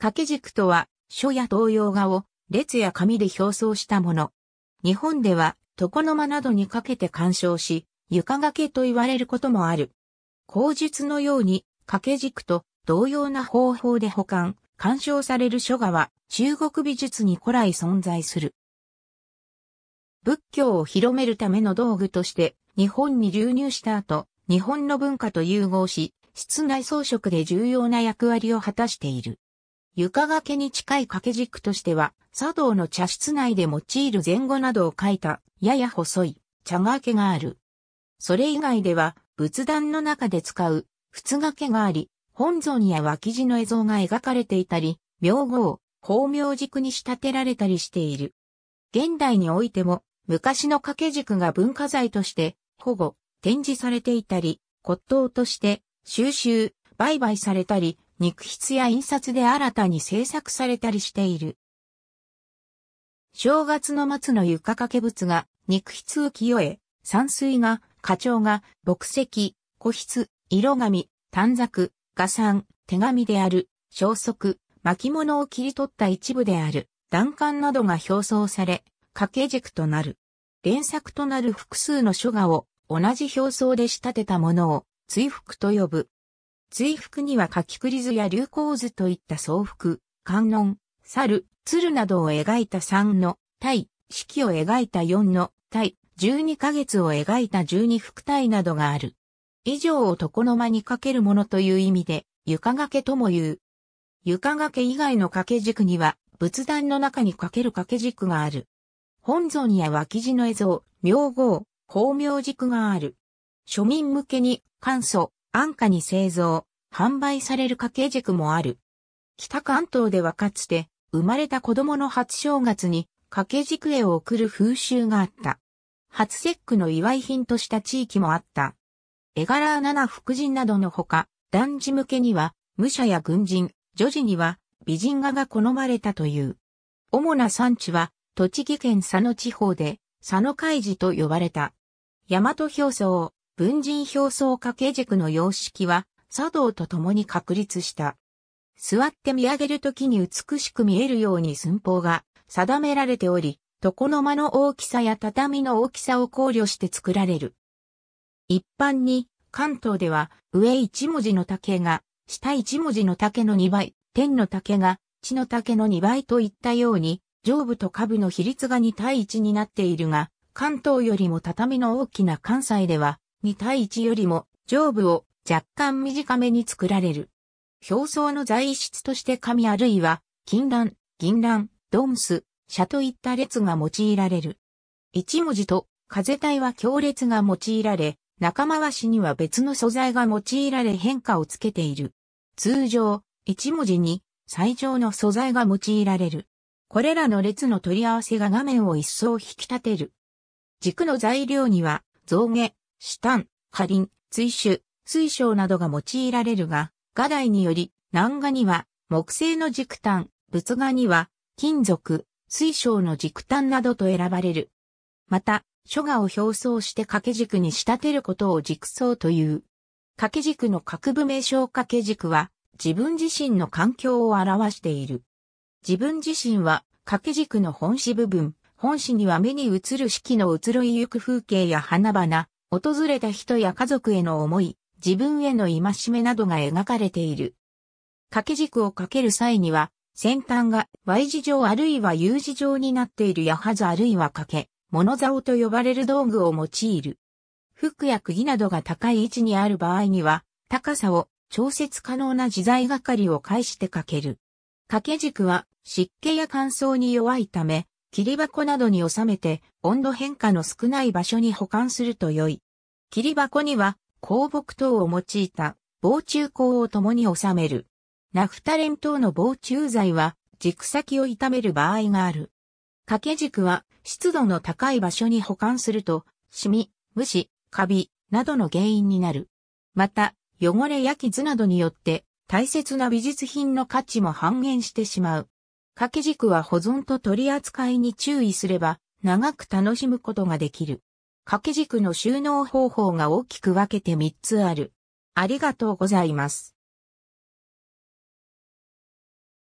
掛け軸とは、書や童謡画を列や紙で表層したもの。日本では、床の間などにかけて干渉し、床掛けと言われることもある。口述のように、掛け軸と同様な方法で保管、干渉される書画は、中国美術に古来存在する。仏教を広めるための道具として、日本に流入した後、日本の文化と融合し、室内装飾で重要な役割を果たしている。床掛けに近い掛け軸としては、茶道の茶室内で用いる前後などを書いた、やや細い茶掛けがある。それ以外では、仏壇の中で使う、仏掛けがあり、本尊や脇地の絵像が描かれていたり、名号、法名軸に仕立てられたりしている。現代においても、昔の掛け軸が文化財として保護、展示されていたり、骨董として収集、売買されたり、肉筆や印刷で新たに制作されたりしている。正月の末の床掛け物が肉筆浮世絵、山水画、花鳥画、木石、古筆、色紙、短冊、画算、手紙である、消息、巻物を切り取った一部である、段簡などが表層され、掛け軸となる。連作となる複数の書画を同じ表層で仕立てたものを追複と呼ぶ。追服には書きくり図や流行図といった総服、観音、猿、鶴などを描いた3の体、四季を描いた4の体、十二ヶ月を描いた十二副体などがある。以上を床の間にかけるものという意味で、床掛けとも言う。床掛け以外の掛け軸には、仏壇の中にかける掛け軸がある。本尊や脇地の絵像、名号、光明軸がある。庶民向けに、簡素、安価に製造、販売される掛け軸もある。北関東ではかつて、生まれた子供の初正月に掛け軸へをる風習があった。初節句の祝い品とした地域もあった。絵柄七福神などのほか、男児向けには、武者や軍人、女児には、美人画が好まれたという。主な産地は、栃木県佐野地方で、佐野海寺と呼ばれた。大和表層、文人表層掛け軸の様式は、茶道と共に確立した。座って見上げるときに美しく見えるように寸法が定められており、床の間の大きさや畳の大きさを考慮して作られる。一般に関東では上一文字の竹が下一文字の竹の2倍、天の竹が地の竹の2倍といったように上部と下部の比率が2対1になっているが、関東よりも畳の大きな関西では2対1よりも上部を若干短めに作られる。表層の材質として紙あるいは金卵、銀卵、ドンス、シャといった列が用いられる。一文字と風体は強烈が用いられ、中回しには別の素材が用いられ変化をつけている。通常、一文字に最上の素材が用いられる。これらの列の取り合わせが画面を一層引き立てる。軸の材料には、象牙、シタン、輪、リン、追種、水晶などが用いられるが、画題により、南画には木製の軸炭、仏画には金属、水晶の軸炭などと選ばれる。また、書画を表層して掛け軸に仕立てることを軸層という。掛け軸の各部名称掛け軸は自分自身の環境を表している。自分自身は掛け軸の本紙部分、本紙には目に映る四季の移ろいゆく風景や花々、訪れた人や家族への思い、自分への戒めなどが描かれている。掛け軸をかける際には、先端が Y 字状あるいは U 字状になっている矢はずあるいは掛け、物竿と呼ばれる道具を用いる。フックや釘などが高い位置にある場合には、高さを調節可能な自在がかりを介してかける。掛け軸は湿気や乾燥に弱いため、霧箱などに収めて温度変化の少ない場所に保管すると良い。霧箱には香木等を用いた防虫香を共に収める。ナフタレン等の防虫剤は軸先を傷める場合がある。掛け軸は湿度の高い場所に保管すると、シミ、虫、カビなどの原因になる。また、汚れや傷などによって大切な美術品の価値も半減してしまう。掛け軸は保存と取り扱いに注意すれば、長く楽しむことができる。掛け軸の収納方法が大きく分けて3つある。ありがとうございます。